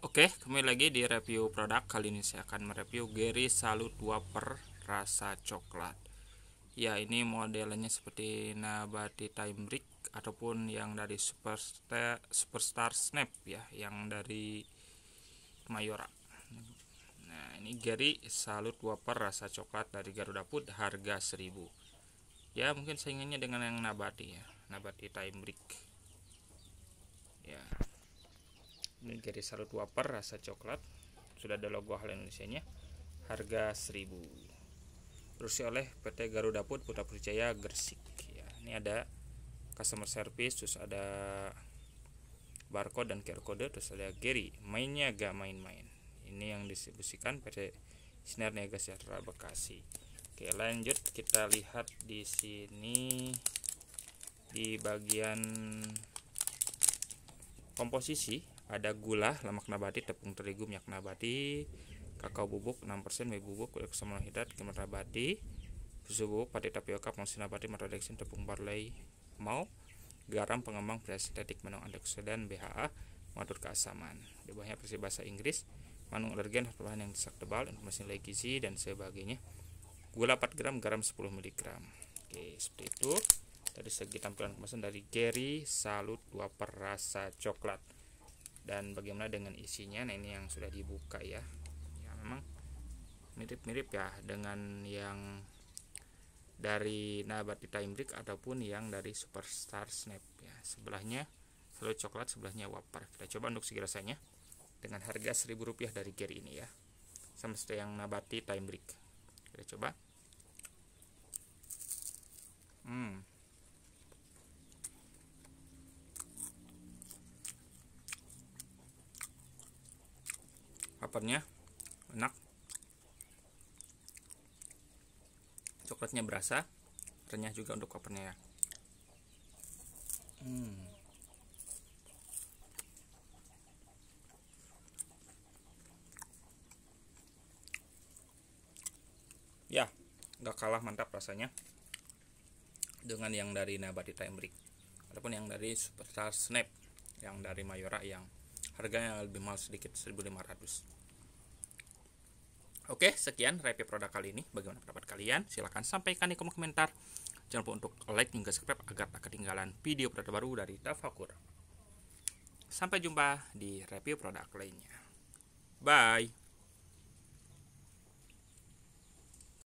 Oke, kembali lagi di review produk. Kali ini saya akan mereview Gary Salut Wafer rasa coklat. Ya, ini modelnya seperti Nabati Time Brick ataupun yang dari Superstar, Superstar Snap ya, yang dari Mayora. Nah, ini Gary Salut Wafer rasa coklat dari Garuda Food harga 1000. Ya, mungkin saingannya dengan yang Nabati ya, Nabati Time Brick. Ya ini garis salut wafer rasa coklat sudah ada logo hal Indonesia nya harga 1000 terus oleh PT Garuda Food Putra Percaya Gresik ya ini ada customer service terus ada barcode dan QR code terus ada Gary mainnya gak main-main ini yang distribusikan PT Sinar Niaga Sejahtera Bekasi oke lanjut kita lihat di sini di bagian komposisi ada gula lemak nabati tepung terigu minyak nabati kakao bubuk 6% mie bubuk sama hidrat kemer nabati susu bubuk pati tapioka ponsel nabati matodeksin tepung barley mau garam pengembang sintetik menung antioksidan BHA mengatur keasaman di bawahnya versi bahasa Inggris manung alergen bahan yang disak tebal informasi lagi gizi dan sebagainya gula 4 gram garam 10 mg oke seperti itu dari segi tampilan kemasan dari Gary Salut Dua Perasa Coklat dan bagaimana dengan isinya nah ini yang sudah dibuka ya ya memang mirip-mirip ya dengan yang dari Nabati Time Brick ataupun yang dari Superstar Snap ya sebelahnya selalu coklat sebelahnya wapar kita coba untuk segi rasanya dengan harga seribu rupiah dari gear ini ya sama seperti yang Nabati Time Brick kita coba Kopernya enak coklatnya berasa renyah juga untuk kopernya ya hmm. ya nggak kalah mantap rasanya dengan yang dari Nabati Timbrick ataupun yang dari Superstar Snap yang dari Mayora yang harganya lebih mahal sedikit 1500 Oke, sekian review produk kali ini. Bagaimana pendapat kalian? Silahkan sampaikan di kolom komentar. Jangan lupa untuk like hingga subscribe agar tak ketinggalan video produk baru dari Tafakur. Sampai jumpa di review produk lainnya. Bye!